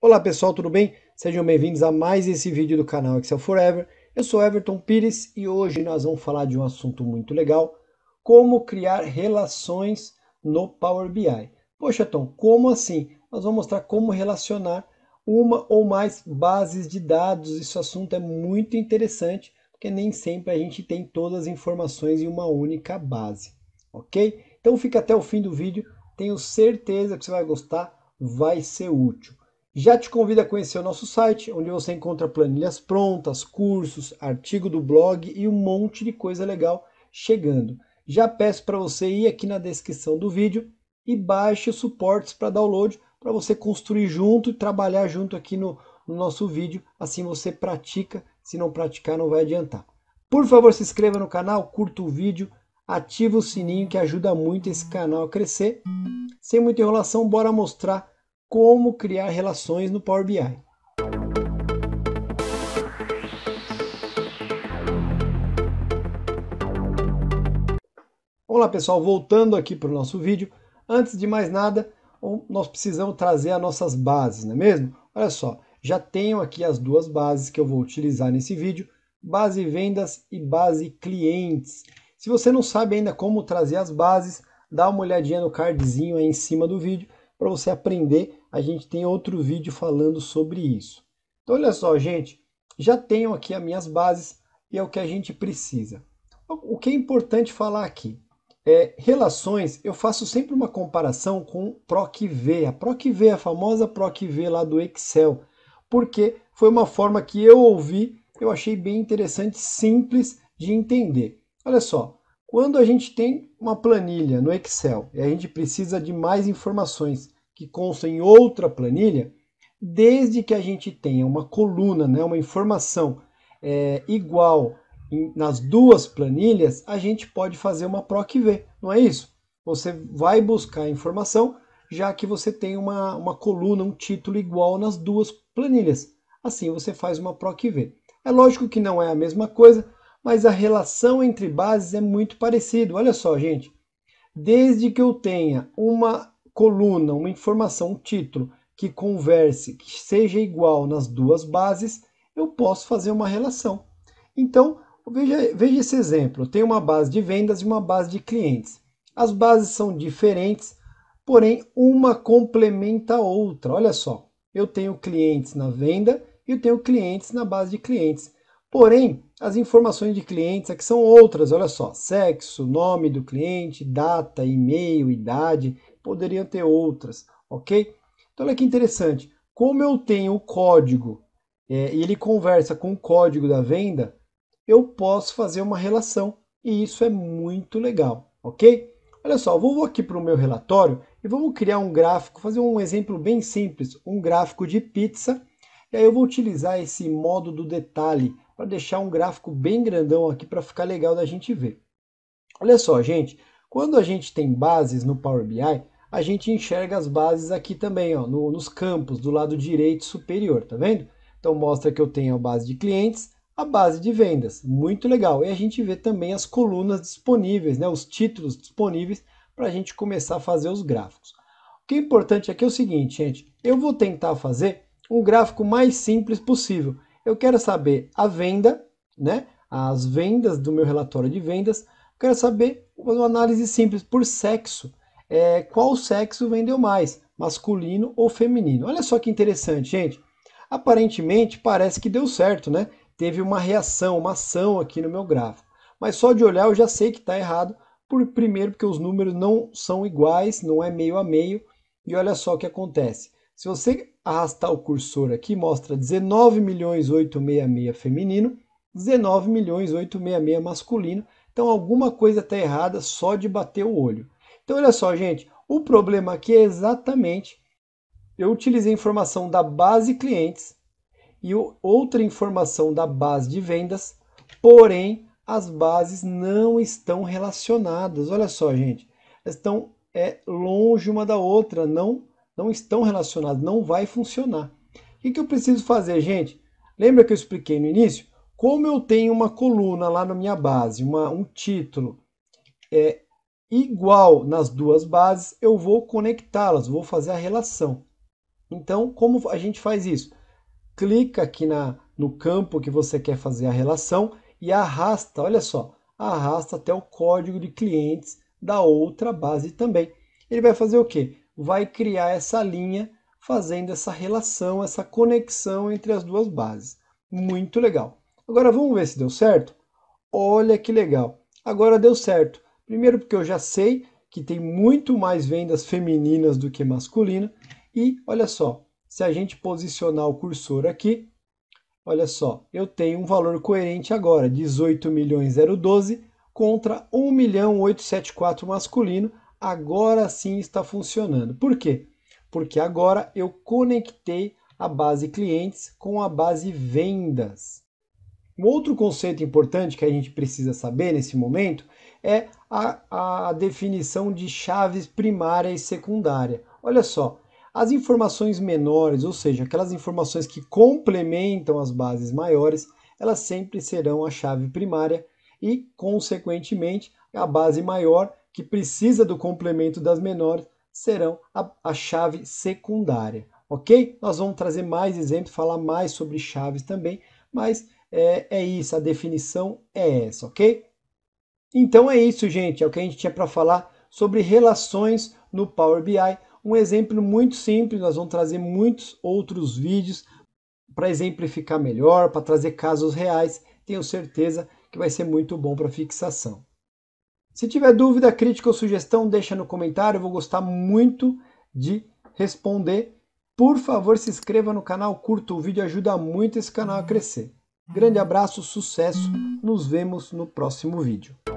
Olá pessoal, tudo bem? Sejam bem-vindos a mais esse vídeo do canal Excel Forever. Eu sou Everton Pires e hoje nós vamos falar de um assunto muito legal, como criar relações no Power BI. Poxa, Tom, como assim? Nós vamos mostrar como relacionar uma ou mais bases de dados. Esse assunto é muito interessante, porque nem sempre a gente tem todas as informações em uma única base, ok? Então fica até o fim do vídeo, tenho certeza que você vai gostar, vai ser útil. Já te convido a conhecer o nosso site, onde você encontra planilhas prontas, cursos, artigo do blog e um monte de coisa legal chegando. Já peço para você ir aqui na descrição do vídeo e baixe os suportes para download para você construir junto e trabalhar junto aqui no, no nosso vídeo. Assim você pratica, se não praticar não vai adiantar. Por favor, se inscreva no canal, curta o vídeo, ativa o sininho que ajuda muito esse canal a crescer. Sem muita enrolação, bora mostrar como criar relações no Power BI. Olá pessoal, voltando aqui para o nosso vídeo, antes de mais nada, nós precisamos trazer as nossas bases, não é mesmo? Olha só, já tenho aqui as duas bases que eu vou utilizar nesse vídeo, base vendas e base clientes. Se você não sabe ainda como trazer as bases, dá uma olhadinha no cardzinho aí em cima do vídeo para você aprender a gente tem outro vídeo falando sobre isso. Então olha só, gente, já tenho aqui as minhas bases e é o que a gente precisa. O que é importante falar aqui? É, relações, eu faço sempre uma comparação com PROCV, a PROCV, a famosa V lá do Excel, porque foi uma forma que eu ouvi, eu achei bem interessante, simples de entender. Olha só, quando a gente tem uma planilha no Excel e a gente precisa de mais informações, que consta em outra planilha, desde que a gente tenha uma coluna, né, uma informação é, igual em, nas duas planilhas, a gente pode fazer uma PROC-V, não é isso? Você vai buscar a informação já que você tem uma, uma coluna, um título igual nas duas planilhas. Assim você faz uma PROC-V. É lógico que não é a mesma coisa, mas a relação entre bases é muito parecida. Olha só, gente. Desde que eu tenha uma coluna, uma informação, um título que converse, que seja igual nas duas bases, eu posso fazer uma relação. Então, veja, veja esse exemplo. Tem uma base de vendas e uma base de clientes. As bases são diferentes, porém uma complementa a outra. Olha só, eu tenho clientes na venda e eu tenho clientes na base de clientes. Porém, as informações de clientes aqui são outras, olha só, sexo, nome do cliente, data, e-mail, idade poderiam ter outras, ok? Então olha que interessante, como eu tenho o código é, e ele conversa com o código da venda, eu posso fazer uma relação e isso é muito legal, ok? Olha só, vou aqui para o meu relatório e vamos criar um gráfico, fazer um exemplo bem simples, um gráfico de pizza. E aí eu vou utilizar esse modo do detalhe para deixar um gráfico bem grandão aqui para ficar legal da gente ver. Olha só, gente, quando a gente tem bases no Power BI, a gente enxerga as bases aqui também, ó, no, nos campos do lado direito superior, tá vendo? Então mostra que eu tenho a base de clientes, a base de vendas, muito legal. E a gente vê também as colunas disponíveis, né, os títulos disponíveis para a gente começar a fazer os gráficos. O que é importante aqui é o seguinte, gente, eu vou tentar fazer um gráfico mais simples possível. Eu quero saber a venda, né, as vendas do meu relatório de vendas, Quero saber uma análise simples por sexo. É, qual sexo vendeu mais, masculino ou feminino? Olha só que interessante, gente. Aparentemente parece que deu certo, né? Teve uma reação, uma ação aqui no meu gráfico. Mas só de olhar eu já sei que está errado, por primeiro porque os números não são iguais, não é meio a meio. E olha só o que acontece. Se você arrastar o cursor aqui, mostra 19 milhões 866 feminino, 19 milhões 866 masculino. Então alguma coisa está errada só de bater o olho. Então olha só, gente, o problema aqui é exatamente eu utilizei informação da base clientes e outra informação da base de vendas, porém as bases não estão relacionadas. Olha só, gente, elas estão é, longe uma da outra, não não estão relacionadas, não vai funcionar. O que, que eu preciso fazer, gente? Lembra que eu expliquei no início? Como eu tenho uma coluna lá na minha base, uma, um título é igual nas duas bases, eu vou conectá-las, vou fazer a relação. Então, como a gente faz isso? Clica aqui na, no campo que você quer fazer a relação e arrasta, olha só, arrasta até o código de clientes da outra base também. Ele vai fazer o quê? Vai criar essa linha fazendo essa relação, essa conexão entre as duas bases. Muito legal. Agora vamos ver se deu certo? Olha que legal! Agora deu certo. Primeiro porque eu já sei que tem muito mais vendas femininas do que masculina. E olha só, se a gente posicionar o cursor aqui, olha só, eu tenho um valor coerente agora, 18 milhões 012 contra 1 milhão 874 masculino. Agora sim está funcionando. Por quê? Porque agora eu conectei a base clientes com a base vendas. Um outro conceito importante que a gente precisa saber nesse momento é a, a definição de chaves primária e secundária. Olha só, as informações menores, ou seja, aquelas informações que complementam as bases maiores, elas sempre serão a chave primária e, consequentemente, a base maior, que precisa do complemento das menores, serão a, a chave secundária. Ok? Nós vamos trazer mais exemplos, falar mais sobre chaves também, mas é, é isso, a definição é essa, ok? Então é isso, gente, é o que a gente tinha para falar sobre relações no Power BI. Um exemplo muito simples, nós vamos trazer muitos outros vídeos para exemplificar melhor, para trazer casos reais. Tenho certeza que vai ser muito bom para fixação. Se tiver dúvida, crítica ou sugestão, deixa no comentário, eu vou gostar muito de responder. Por favor, se inscreva no canal, curta o vídeo, ajuda muito esse canal a crescer. Grande abraço, sucesso, nos vemos no próximo vídeo.